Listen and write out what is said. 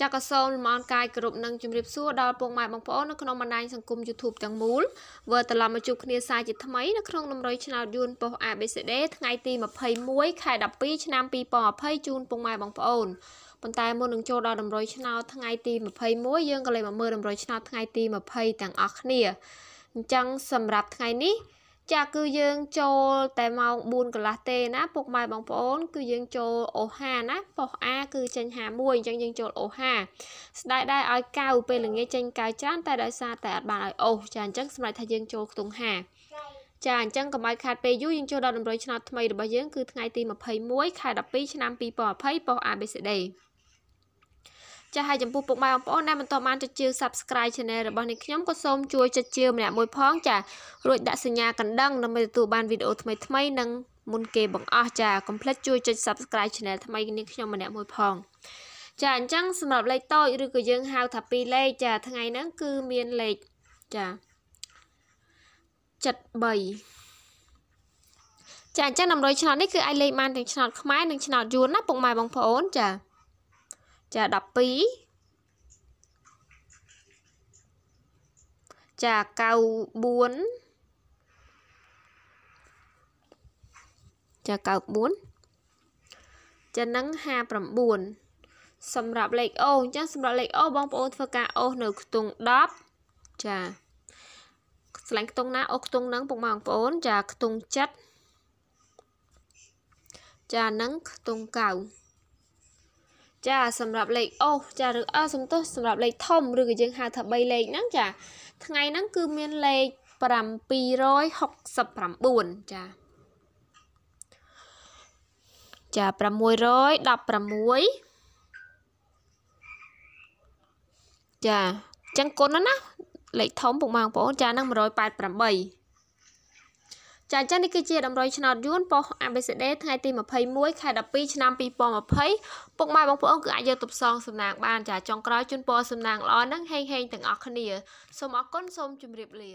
ចាក់កសូនលំអរកាយគ្រប់និងជំរាបសួរដល់ពុកម៉ែបងប្អូននៅក្នុងបណ្ដាញសង្គម YouTube ទាំងមូលវើត្រឡប់មកជួបគ្នាសាជាថ្មីនៅក្នុងតម្រុយឆ្នោតយួនប៉ុស ABCD ថ្ងៃទី21ខែ12ឆ្នាំ2020ជូនពុកម៉ែបងប្អូនប៉ុន្តែមុននឹងចូលដល់តម្រុយឆ្នោតថ្ងៃទី21យើងក៏លេខមកមើលតម្រុយឆ្នោតថ្ងៃទី20ទាំងអស់គ្នាអញ្ចឹងសម្រាប់ថ្ងៃនេះចាគឺយើងចូលតែម៉ោង4កន្លះទេណាពុកម៉ែបងប្អូន គឺយើងចូលអូហាណាប៉ុសអាគឺចេញ51អញ្ចឹងយើងចូលអូហាស្ដាយដែរឲ្យកៅពេលល្ងាចចេញកៅច្រើនតែដោយសារតែអត់បានឲ្យអូសចាអញ្ចឹងសម្រាប់ថាយើងចូលខ្ទង់ហាចាអញ្ចឹងកុំឲ្យខាតពេលយូរយើងចូលដល់តម្រុយឆ្នាំថ្មីរបស់យើងគឺថ្ងៃទី21ខែ12ឆ្នាំ2020ប៉ុស ABCD ចាហើយចំពោះពុកម៉ែបងប្អូនដែលមិនទាន់បានចុចជើង Subscribe Channel របស់នាងខ្ញុំក៏សូមជួយចុចជើងម្នាក់មួយផងចារួចដាក់សញ្ញាកណ្ដឹងដើម្បីទទួលបានវីដេអូថ្មីៗនិងមុនគេបង្អស់ចាកុំភ្លេចជួយចុច Subscribe Channel ថ្មីនាងខ្ញុំម្នាក់មួយផងចាអញ្ចឹងសម្រាប់លេខតូចឬក៏យើងហៅថា2លេខចាថ្ងៃហ្នឹងគឺមានលេខចា73ចាអញ្ចឹងតម្រុយឆ្នោតនេះគឺអាចលេខបានទាំងឆ្នោតខ្មែរនិងឆ្នោតយួនណាពុកម៉ែបងប្អូនចាចា12ចា94ចា94ចានឹង59សម្រាប់លេខអូអញ្ចឹងសម្រាប់លេខអូបងប្អូនធ្វើការអូសនៅខ្ទង់10ចាស្លាញ់ខ្ទង់ណាអូសខ្ទង់ហ្នឹងពុកម៉ែបងប្អូនចាខ្ទង់7ចានឹងខ្ទង់9ចាសម្រាប់លេខអូសចាឬអសំទោសសម្រាប់លេខធំឬក៏យើងហៅថា3លេខហ្នឹងចា ថ្ងៃហ្នឹងគឺមានលេខ769ចា ចា616ចាអញ្ចឹងគុណណាលេខធំពុកម៉ែបងប្អូនចានឹង188ចាអញ្ចឹងនេះគឺជាតម្រុយឆ្នោតយួនប៉ុស ABCD ថ្ងៃទី21ខែ12ឆ្នាំ2020ពុកម៉ែបងប្អូនគឺអាចយកទៅផ្សងសំណាងបានចាចុងក្រោយជូនពរសំណាងល្អនឹងហេងហេងទាំងអស់គ្នាសូមអរគុណសូមជម្រាបលា